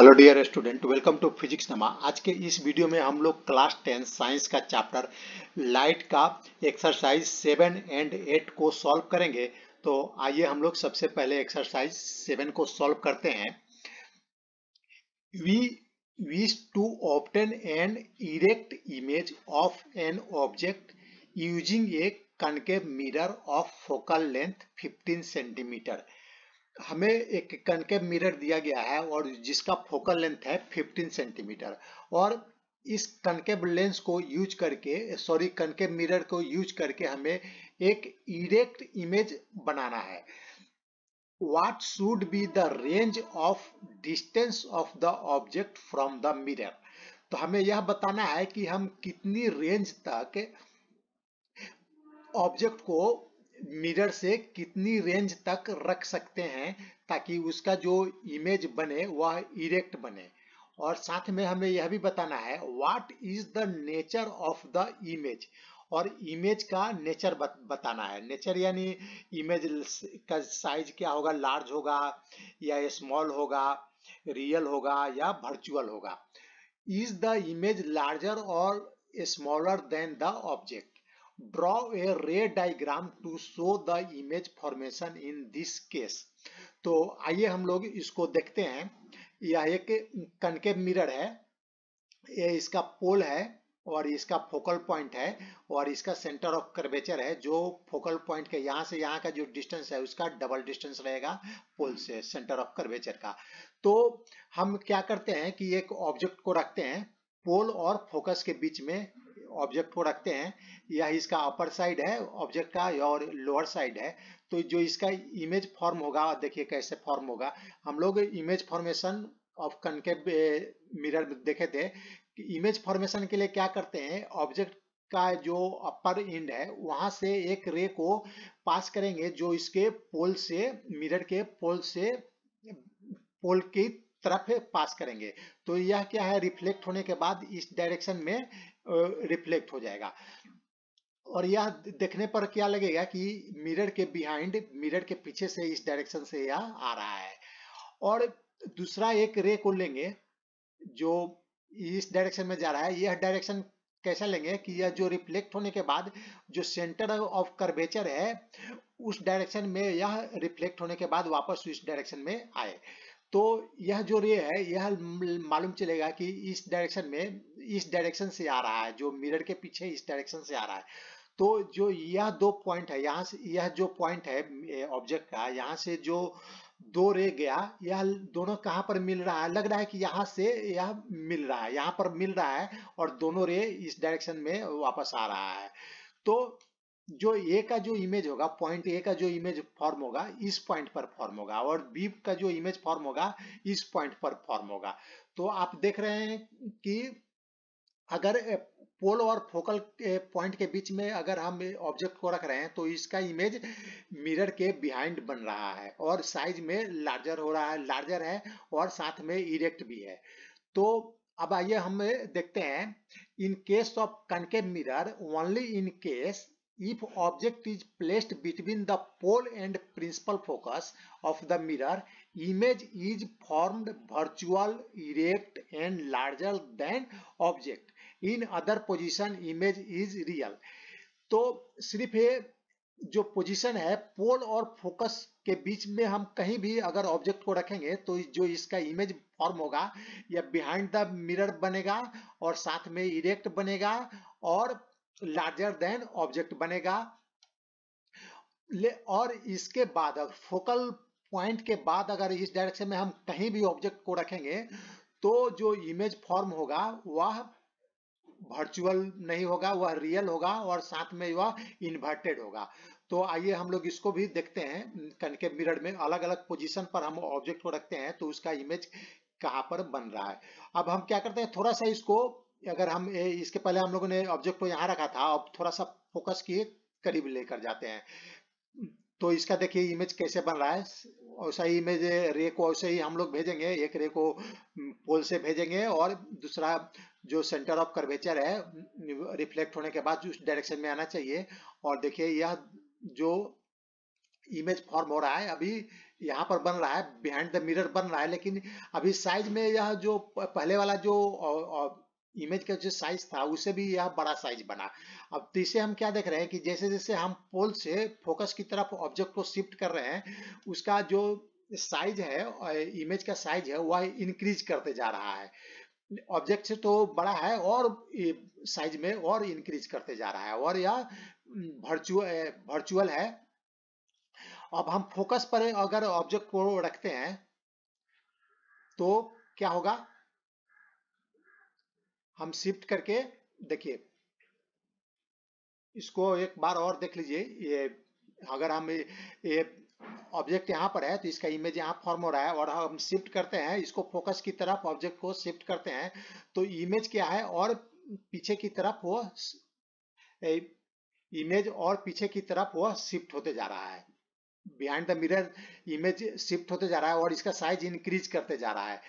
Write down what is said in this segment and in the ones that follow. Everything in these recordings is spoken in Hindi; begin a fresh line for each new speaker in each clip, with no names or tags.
Hello dear student welcome to physics नमा आज के इस वीडियो में हम लोग क्लास टेन साइंस का चैप्टर लाइट का एक्सरसाइज सेवन एंड एट को सॉल्व करेंगे तो आइए हम लोग सबसे पहले एक्सरसाइज सेवन को सॉल्व करते हैं we wish to obtain an erect image of an object using a concave mirror of focal length fifteen centimetre हमें एक कनकेव मिरर दिया गया है और जिसका फोकल लेंथ है 15 सेंटीमीटर और इस कनकेव लेंस को यूज करके सॉरी कनकेव मिरर को यूज करके हमें एक इरेक्ट इमेज बनाना है what should be the range of distance of the object from the mirror तो हमें यह बताना है कि हम कितनी रेंज तक ऑब्जेक्ट को मिरर से कितनी रेंज तक रख सकते हैं ताकि उसका जो इमेज बने वह इरेक्ट बने और साथ में हमें यह भी बताना है what is the nature of the image और इमेज का नेचर बत, बताना है नेचर यानी इमेज का साइज क्या होगा लार्ज होगा या स्मॉल होगा रियल होगा या वर्चुअल होगा इज द इमेज लार्जर और smaller than the object draw a ray diagram to show the image formation in this case तो आइए हम लोग इसको देखते हैं यह एक कनकेव मिरर है ये इसका पोल है और इसका फोकल पॉइंट है और इसका सेंटर ऑफ कर्वेचर है जो फोकल पॉइंट के यहाँ से यहाँ का जो डिस्टेंस है उसका डबल डिस्टेंस रहेगा पोल से सेंटर ऑफ कर्वेचर का तो हम क्या करते हैं कि एक ऑब्जेक्ट को रखते हैं पोल और फोकस के बीच में ऑब्जेक्ट को रखते हैं या इसका अपर साइड है ऑब्जेक्ट का और लोअर साइड है तो जो इसका इमेज फॉर्म होगा देखिए कैसे फॉर्म होगा हम लोग image formation of concave mirror देखे थे इमेज फॉर्मेशन के लिए क्या करते हैं ऑब्जेक्ट का जो अपर इंड है वहां से एक रे को पास करेंगे जो इसके पोल से मिरर के पोल से पोल की तरफ पास करेंगे तो यह क्या है रिफ्लेक्ट होने के बाद इस डायरेक्शन में रिफ्लेक्ट हो जाएगा और यह देखने पर क्या लगेगा कि मिरर के बिहाइंड मिरर के पीछे से इस डायरेक्शन से यह आ रहा है और दूसरा एक रे को लेंगे जो इस डायरेक्शन में जा रहा है यह डायरेक्शन कैसा लेंगे कि यह जो रिफ्लेक्ट होने के बाद जो सेंटर ऑफ कर्वेचर है उस डायरेक्शन में यह रिफ्लेक्ट होने के बाद वापस इस डायरेक्शन में आए तो यह जो रे है यह मालूम चलेगा कि इस डायरेक्शन में इस डायरेक्शन से आ रहा है जो मिरर के पीछे इस डायरेक्शन से आ रहा है तो जो यह दो पॉइंट है यहाँ से यह जो पॉइंट है ऑब्जेक्ट का यहाँ से जो दो रे गया यह दोनों कहाँ पर मिल रहा है लग रहा है कि यहाँ से यह मिल रहा है यहाँ पर मिल रहा है और दोनों रे इस डायरेक्शन में वापस आ रहा है तो जो ए का जो इमेज होगा पॉइंट ए का जो इमेज फॉर्म होगा इस पॉइंट पर फॉर्म होगा और बी का जो इमेज फॉर्म होगा इस पॉइंट पर फॉर्म होगा तो आप देख रहे हैं कि अगर पोल और फोकल पॉइंट के बीच में अगर हम ऑब्जेक्ट को रख रहे हैं तो इसका इमेज मिरर के बिहाइंड बन रहा है और साइज में लार्जर हो रहा है लार्जर है और साथ में इरेक्ट भी है तो अब आइए हम देखते हैं in case of concave mirror only in case if object is placed between the pole and principal focus of the mirror image is formed virtual erect and larger than object in other position image is real तो सिर्फ ये जो पोजीशन है पोल और फोकस के बीच में हम कहीं भी अगर ऑब्जेक्ट को रखेंगे तो जो इसका इमेज फॉर्म होगा या बिहाइंड द मिरर बनेगा और साथ में इरेक्ट बनेगा और लार्जर देन ऑब्जेक्ट बनेगा और इसके बाद अगर फोकल पॉइंट के बाद अगर इस डायरेक्शन में हम कहीं भी ऑब्जेक्ट को रखेंगे तो जो इमेज फॉर्म होगा वह वर्चुअल नहीं होगा वह रियल होगा और साथ में वह इन्वर्टेड होगा तो आइए हम लोग इसको भी देखते हैं कन के मिरर में अलग अलग पोजीशन पर हम ऑब्जेक्ट को रखते हैं तो उसका इमेज कहां पर बन रहा है अब हम क्या करते हैं थोड़ा सा इसको अगर हम इसके पहले हम लोगों ने ऑब्जेक्ट को यहाँ रखा था अब थोड़ा सा फोकस किए करीब लेकर जाते हैं तो इसका देखिए इमेज कैसे बन रहा है वैसा ही इमेज रे को वैसे ही हम लोग भेजेंगे एक रे को पोल से भेजेंगे और दूसरा जो सेंटर ऑफ कर्वेचर है रिफ्लेक्ट होने के बाद उस डायरेक्शन में आना चाहिए और देखिए यह जो इमेज फॉर्म हो रहा है अभी यहाँ पर बन रहा है बिहाइंड द मिरर बन रहा है लेकिन अभी साइज में यह जो पहले वाला जो इमेज का जो साइज था उसे भी यह बड़ा साइज बना अब तीसरे तो हम क्या देख रहे हैं कि जैसे जैसे हम पोल से फोकस की तरफ ऑब्जेक्ट को शिफ्ट कर रहे हैं उसका जो साइज है इमेज का साइज है वह इंक्रीज करते जा रहा है ऑब्जेक्ट से तो बड़ा है और साइज में और इंक्रीज करते जा रहा है और यह वर्चुअल वर्चुअल है अब हम फोकस पर अगर ऑब्जेक्ट को रखते हैं तो क्या होगा हम शिफ्ट करके देखिए इसको एक बार और देख लीजिए ये अगर हम ये ऑब्जेक्ट यहाँ पर है तो इसका इमेज यहाँ फॉर्म हो रहा है और हम शिफ्ट करते हैं इसको फोकस की तरफ ऑब्जेक्ट को शिफ्ट करते हैं तो इमेज क्या है और पीछे की तरफ वो इमेज और पीछे की तरफ वो शिफ्ट होते जा रहा है behind the mirror image shift होते जा रहा है और इसका साइज इंक्रीज करते जा रहा है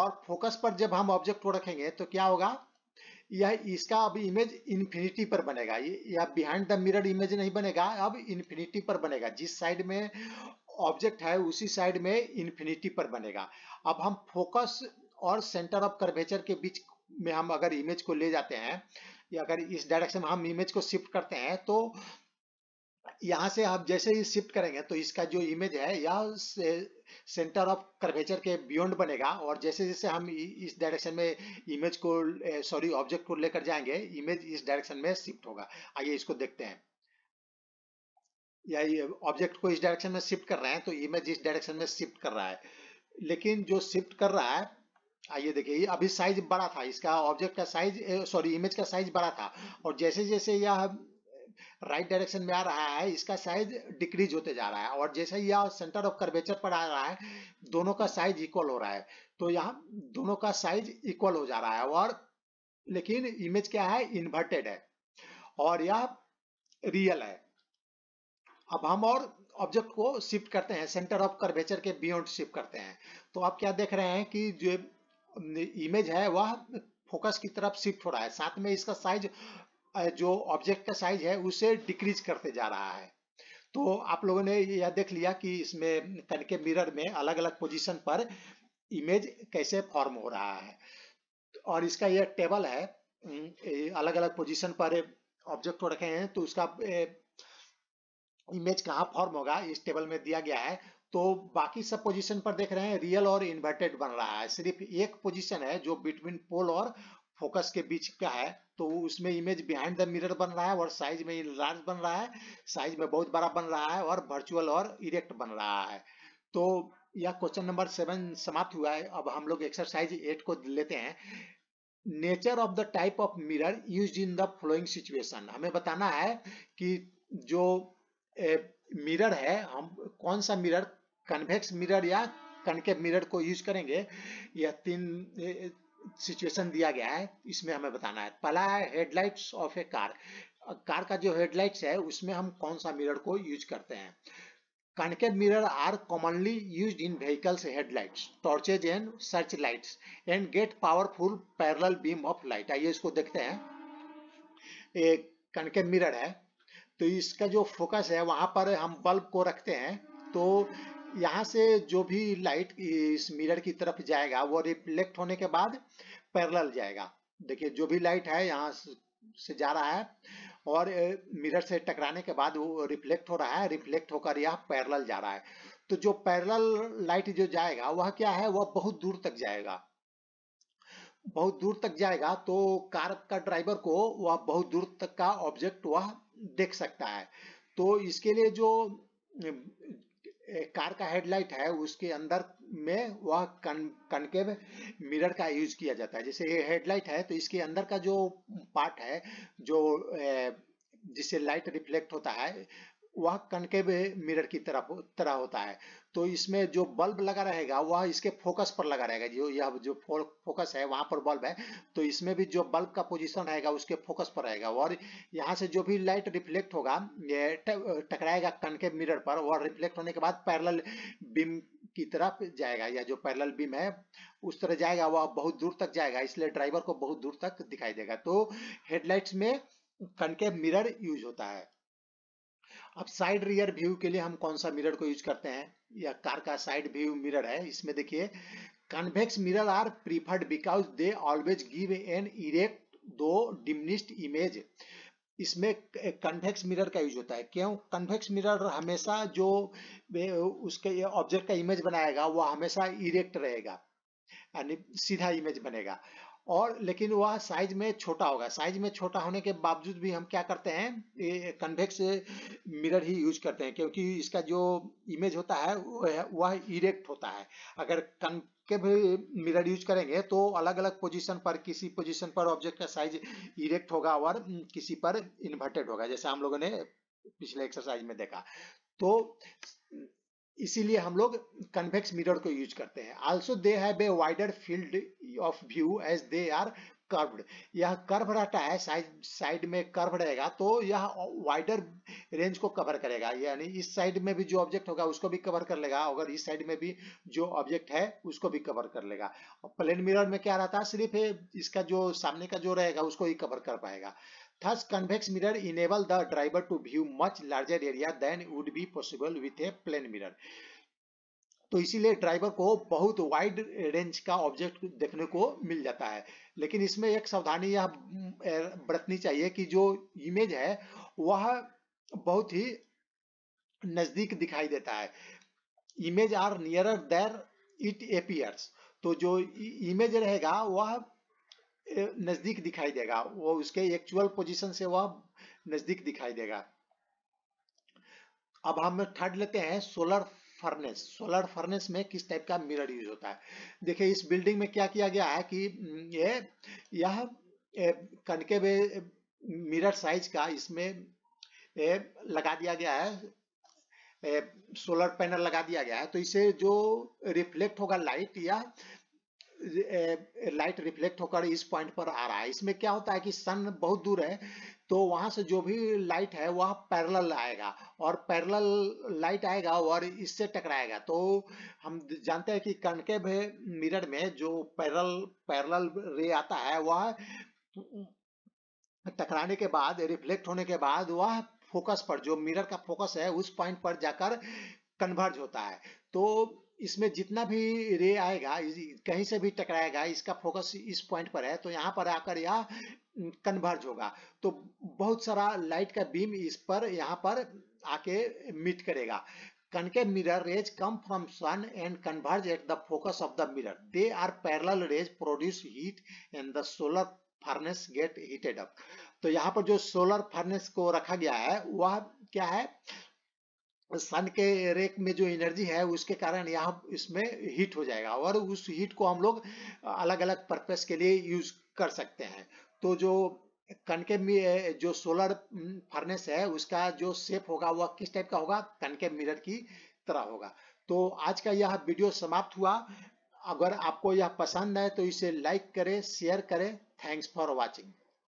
और फोकस पर जब हम ऑब्जेक्ट को रखेंगे तो क्या होगा यह इसका अब इमेज इन्फिनिटी पर बनेगा यह बिहाइंड द मिरर इमेज नहीं बनेगा अब इन्फिनिटी पर बनेगा जिस साइड में ऑब्जेक्ट है उसी साइड में इन्फिनिटी पर बनेगा अब हम फोकस और सेंटर ऑफ कर्वेचर के बीच में हम अगर इमेज को ले जाते हैं या अगर इस डायरेक्शन में हम इमेज को शिफ्ट करते हैं तो यहाँ से आप जैसे ही शिफ्ट करेंगे तो इसका जो इमेज है यह सेंटर ऑफ कर्वेचर के बियॉन्ड बनेगा और जैसे जैसे हम इस डायरेक्शन में इमेज को सॉरी ऑब्जेक्ट को लेकर जाएंगे इमेज इस डायरेक्शन में शिफ्ट होगा आइए इसको देखते हैं या ऑब्जेक्ट को इस डायरेक्शन में शिफ्ट कर रहे हैं तो इमेज इस डायरेक्शन में शिफ्ट कर रहा है लेकिन जो शिफ्ट कर रहा है आइए देखिए अभी साइज बड़ा था इसका ऑब्जेक्ट का साइज सॉरी इमेज का साइज बड़ा था और जैसे जैसे यह राइट डायरेक्शन में आ रहा है इसका साइज डिक्रीज होते जा रहा है और जैसे ही यह सेंटर ऑफ कर्वेचर पर आ रहा है दोनों का साइज इक्वल हो रहा है तो यहाँ दोनों का साइज इक्वल हो जा रहा है और लेकिन इमेज क्या है इन्वर्टेड है और यह रियल है अब हम और ऑब्जेक्ट को शिफ्ट करते हैं सेंटर ऑफ कर्वेचर के बियॉन्ड शिफ्ट करते हैं तो आप क्या देख रहे हैं कि जो इमेज है वह फोकस की तरफ शिफ्ट हो रहा है साथ में इसका साइज जो ऑब्जेक्ट का साइज है उसे डिक्रीज करते जा रहा है तो आप लोगों ने यह देख लिया कि इसमें कन के मिरर में अलग अलग पोजीशन पर इमेज कैसे फॉर्म हो रहा है और इसका यह टेबल है अलग अलग पोजीशन पर ऑब्जेक्ट को रखे हैं तो उसका इमेज कहाँ फॉर्म होगा इस टेबल में दिया गया है तो बाकी सब पोजीशन पर देख रहे हैं रियल और इन्वर्टेड बन रहा है सिर्फ एक पोजीशन है जो बिटवीन पोल और फोकस के बीच का है तो उसमें इमेज बिहाइंड द मिरर बन रहा है और साइज में लार्ज बन रहा है साइज में बहुत बड़ा बन रहा है और वर्चुअल और इरेक्ट बन रहा है तो यह क्वेश्चन नंबर सेवन समाप्त हुआ है अब हम लोग एक्सरसाइज एट को लेते हैं nature of the type of mirror use in the following situation हमें बताना है कि जो मिरर है हम कौन सा मिरर कन्वेक्स मिरर या कनकेव मिरर को यूज करेंगे या तीन सिचुएशन दिया गया है इसमें हमें बताना है पहला है headlights of a car car का जो हेडलाइट्स है उसमें हम कौन सा मिरर को यूज करते हैं concave mirror are commonly use in vehicles headlights torches and search lights and get powerful parallel beam of light आइए इसको देखते हैं एक कनकेड मिरर है तो इसका जो फोकस है वहां पर हम बल्ब को रखते हैं तो यहाँ से जो भी लाइट इस मिरर की तरफ जाएगा वो रिफ्लेक्ट होने के बाद पैरेलल जाएगा देखिए जो भी लाइट है यहाँ से जा रहा है और मिरर से टकराने के बाद वो रिफ्लेक्ट हो रहा है रिफ्लेक्ट होकर यह पैरेलल जा रहा है तो जो पैरेलल लाइट जो जाएगा वह क्या है वह बहुत दूर तक जाएगा बहुत दूर तक जाएगा तो कार का ड्राइवर को वह बहुत दूर तक का ऑब्जेक्ट वह देख सकता है तो इसके लिए जो कार का हेडलाइट है उसके अंदर में वह कन, कनकेव मिरर का यूज किया जाता है जैसे ये हेडलाइट है तो इसके अंदर का जो पार्ट है जो जिससे लाइट रिफ्लेक्ट होता है वह कनकेव मिरर की तरफ तरह होता है तो इसमें जो बल्ब लगा रहेगा वह इसके फोकस पर लगा रहेगा जो यह जो फोकस है वहां पर बल्ब है तो इसमें भी जो बल्ब का पोजीशन रहेगा उसके फोकस पर रहेगा और यहाँ से जो भी लाइट रिफ्लेक्ट होगा टकराएगा के मिरर पर वह रिफ्लेक्ट होने के बाद पैरल बीम की तरफ जाएगा या जो पैरल बीम है उस तरह जाएगा वह बहुत दूर तक जाएगा इसलिए ड्राइवर को बहुत दूर तक दिखाई देगा तो हेडलाइट्स में के मिरर यूज होता है अब साइड रियर व्यू के लिए हम कौन सा मिरर को यूज करते हैं या कार का साइड व्यू मिरर है इसमें देखिए convex mirror are preferred because they always give an erect though diminished image इसमें कन्वेक्स मिरर का यूज होता है क्यों कन्वेक्स मिरर हमेशा जो उसके ऑब्जेक्ट का इमेज बनाएगा वो हमेशा इरेक्ट रहेगा यानी सीधा इमेज बनेगा और लेकिन वह साइज में छोटा होगा साइज में छोटा होने के बावजूद भी हम क्या करते हैं कन्वेक्स मिरर ही यूज करते हैं क्योंकि इसका जो इमेज होता है वह इरेक्ट होता है अगर कनकेव मिरर यूज करेंगे तो अलग अलग पोजीशन पर किसी पोजीशन पर ऑब्जेक्ट का साइज इरेक्ट होगा और किसी पर इन्वर्टेड होगा जैसे हम लोगों ने पिछले एक्सरसाइज में देखा तो इसीलिए हम लोग कन्वेक्स मिरर को यूज करते हैं also they have a wider field of view as they are curved यह कर्व रहता है साइड साइड में कर्व रहेगा तो यह वाइडर रेंज को कवर करेगा यानी इस साइड में भी जो ऑब्जेक्ट होगा उसको भी कवर कर लेगा अगर इस साइड में भी जो ऑब्जेक्ट है उसको भी कवर कर लेगा प्लेन मिरर में क्या रहता है सिर्फ इसका जो सामने का जो रहेगा उसको ही कवर कर पाएगा Thus, convex mirror enable the driver to view much larger area than would be possible with a plane mirror. तो इसीलिए ड्राइवर को बहुत वाइड रेंज का ऑब्जेक्ट देखने को मिल जाता है लेकिन इसमें एक सावधानी यह बरतनी चाहिए कि जो इमेज है वह बहुत ही नजदीक दिखाई देता है image are near there it appears तो जो इमेज रहेगा वह नजदीक दिखाई देगा वो उसके एक्चुअल पोजीशन से वह नजदीक दिखाई देगा अब हम थर्ड लेते हैं सोलर फर्नेस सोलर फर्नेस में किस टाइप का मिरर यूज होता है देखिए इस बिल्डिंग में क्या किया गया है कि हम्म, ये यह कनकेव मिरर साइज का इसमें ए, लगा दिया गया है सोलर पैनल लगा दिया गया है तो इसे जो रिफ्लेक्ट होगा लाइट या लाइट रिफ्लेक्ट होकर इस पॉइंट पर आ रहा है इसमें क्या होता है कि सन बहुत दूर है तो वहां से जो भी लाइट है वह पैरल आएगा और पैरल लाइट आएगा और इससे टकराएगा तो हम जानते हैं कि कनकेव मिरर में जो पैरल पैरल रे आता है वह टकराने के बाद रिफ्लेक्ट होने के बाद वह फोकस पर जो मिरर का फोकस है उस पॉइंट पर जाकर कन्वर्ज होता है तो इसमें जितना भी रे आएगा कहीं से भी टकराएगा इसका फोकस इस पॉइंट पर है तो यहाँ पर आकर यह कन्वर्ज होगा तो बहुत सारा लाइट का बीम इस पर यहाँ पर आके मीट करेगा concave mirror rays come from sun and converge at the focus of the mirror they are parallel rays produce heat and the solar furnace get heated up तो यहाँ पर जो सोलर फर्नेस को रखा गया है वह क्या है सन के रेक में जो एनर्जी है उसके कारण यहाँ इसमें हीट हो जाएगा और उस हीट को हम लोग अलग अलग पर्पज के लिए यूज कर सकते हैं तो जो कनके जो सोलर फर्नेस है उसका जो सेप होगा वह किस टाइप का होगा कनके मिरर की तरह होगा तो आज का यह वीडियो समाप्त हुआ अगर आपको यह पसंद है तो इसे लाइक करें शेयर करें थैंक्स फॉर वॉचिंग